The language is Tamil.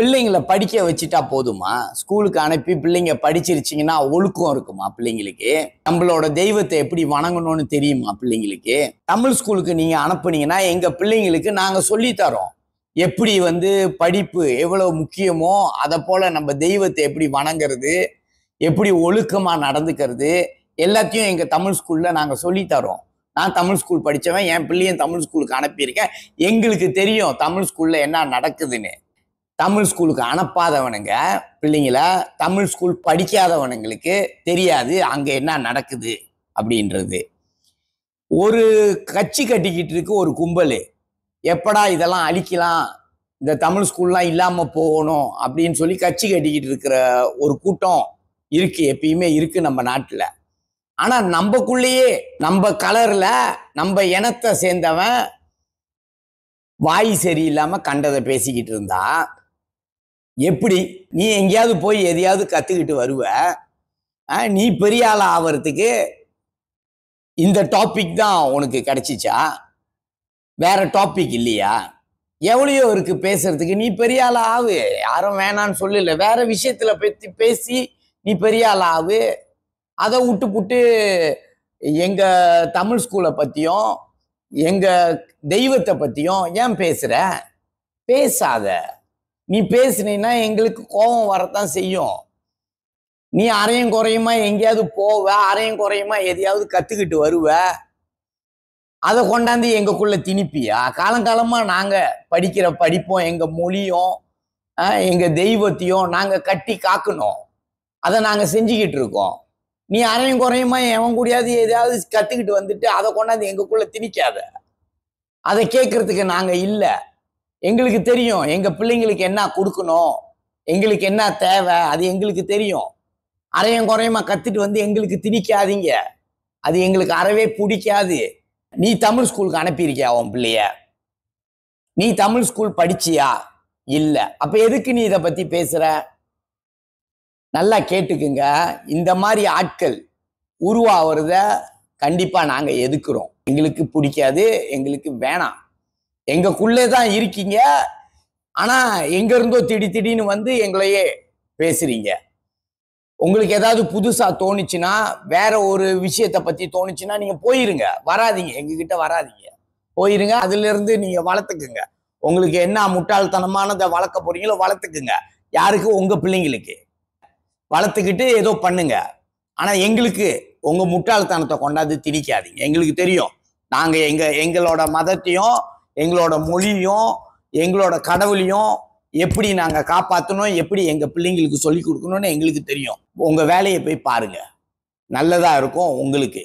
பிள்ளைங்களை படிக்க வச்சுட்டா போதுமா ஸ்கூலுக்கு அனுப்பி பிள்ளைங்க படிச்சிருச்சிங்கன்னா ஒழுக்கம் இருக்குமா பிள்ளைங்களுக்கு நம்மளோட தெய்வத்தை எப்படி வணங்கணும்னு தெரியுமா பிள்ளைங்களுக்கு தமிழ் ஸ்கூலுக்கு நீங்க அனுப்புனீங்கன்னா எங்க பிள்ளைங்களுக்கு நாங்க சொல்லித்தரோம் எப்படி வந்து படிப்பு எவ்வளவு முக்கியமோ அதை போல நம்ம தெய்வத்தை எப்படி வணங்குறது எப்படி ஒழுக்கமா நடந்துக்கிறது எல்லாத்தையும் எங்க தமிழ் ஸ்கூல்ல நாங்க சொல்லித்தரோம் நான் தமிழ் ஸ்கூல் படித்தவன் என் பிள்ளையும் தமிழ் ஸ்கூலுக்கு அனுப்பியிருக்கேன் எங்களுக்கு தெரியும் தமிழ் ஸ்கூல்ல என்ன நடக்குதுன்னு தமிழ் ஸ்கூலுக்கு அனுப்பாதவனுங்க பிள்ளைங்கள தமிழ் ஸ்கூல் படிக்காதவனுங்களுக்கு தெரியாது அங்கே என்ன நடக்குது அப்படின்றது ஒரு கட்சி கட்டிக்கிட்டு இருக்கு ஒரு கும்பல் எப்படா இதெல்லாம் அழிக்கலாம் இந்த தமிழ் ஸ்கூல்லாம் இல்லாமல் போகணும் அப்படின்னு சொல்லி கட்சி கட்டிக்கிட்டு இருக்கிற ஒரு கூட்டம் இருக்கு எப்பயுமே இருக்கு நம்ம நாட்டில் ஆனால் நம்மக்குள்ளேயே நம்ம கலரில் நம்ம இனத்தை சேர்ந்தவன் வாய் சரியில்லாமல் கண்டதை பேசிக்கிட்டு இருந்தா எப்படி நீ எங்கேயாவது போய் எதையாவது கற்றுக்கிட்டு வருவ நீ பெரிய ஆள் ஆகிறதுக்கு இந்த டாபிக் தான் உனக்கு கிடச்சிச்சா வேற டாபிக் இல்லையா எவ்வளையோ இருக்கு பேசுறதுக்கு நீ பெரிய ஆள் ஆகு யாரும் வேணான்னு சொல்லல வேற விஷயத்தில் பற்றி பேசி நீ பெரிய ஆள் ஆகு அதை விட்டு புட்டு எங்கள் தமிழ் ஸ்கூலை பற்றியும் எங்கள் தெய்வத்தை பற்றியும் ஏன் பேசுகிற பேசாத நீ பேசினீன்னா எங்களுக்கு கோபம் வரத்தான் செய்யும் நீ அரையும் குறையுமா எங்கேயாவது போவ அரையும் குறையுமா எதையாவது கற்றுக்கிட்டு வருவ அதை கொண்டாந்து எங்களுக்குள்ள திணிப்பியா காலங்காலமாக நாங்கள் படிக்கிற படிப்போம் எங்கள் மொழியும் எங்கள் தெய்வத்தையும் நாங்கள் கட்டி காக்கணும் அதை நாங்கள் செஞ்சுக்கிட்டு இருக்கோம் நீ அரையும் குறையுமா எவன் கூடியாவது எதையாவது கற்றுக்கிட்டு வந்துட்டு அதை கொண்டாந்து எங்களுக்குள்ள திணிக்காத அதை கேட்கறதுக்கு நாங்கள் இல்லை எங்களுக்கு தெரியும் எங்கள் பிள்ளைங்களுக்கு என்ன கொடுக்கணும் எங்களுக்கு என்ன தேவை அது எங்களுக்கு தெரியும் அறையும் குறையுமா கத்துட்டு வந்து எங்களுக்கு திணிக்காதீங்க அது எங்களுக்கு அறவே பிடிக்காது நீ தமிழ் ஸ்கூலுக்கு அனுப்பியிருக்கியா உன் பிள்ளைய நீ தமிழ் ஸ்கூல் படிச்சியா இல்லை அப்போ எதுக்கு நீ இதை பற்றி பேசுகிற நல்லா கேட்டுக்குங்க இந்த மாதிரி ஆட்கள் உருவாகிறத கண்டிப்பாக நாங்கள் எதுக்குறோம் எங்களுக்கு பிடிக்காது எங்களுக்கு வேணாம் எங்களுக்குள்ளே தான் இருக்கீங்க ஆனால் எங்கேருந்தோ திடி திடீர்னு வந்து எங்களையே பேசுறீங்க உங்களுக்கு ஏதாவது புதுசாக தோணுச்சுன்னா வேற ஒரு விஷயத்தை பற்றி தோணுச்சுன்னா நீங்கள் போயிருங்க வராதிங்க எங்ககிட்ட வராதிங்க போயிருங்க அதுலேருந்து நீங்கள் வளர்த்துக்குங்க உங்களுக்கு என்ன முட்டாள்தனமானதை வளர்க்க போறீங்களோ வளர்த்துக்குங்க யாருக்கு உங்கள் பிள்ளைங்களுக்கு வளர்த்துக்கிட்டு ஏதோ பண்ணுங்க ஆனால் எங்களுக்கு உங்கள் முட்டாள்தனத்தை கொண்டாந்து திணிக்காதீங்க எங்களுக்கு தெரியும் நாங்கள் எங்கள் எங்களோட மதத்தையும் எங்களோட மொழியும் எங்களோட கடவுளையும் எப்படி நாங்கள் காப்பாற்றணும் எப்படி எங்கள் பிள்ளைங்களுக்கு சொல்லி கொடுக்கணும்னு எங்களுக்கு தெரியும் உங்கள் வேலையை போய் பாருங்கள் நல்லதாக இருக்கும் உங்களுக்கு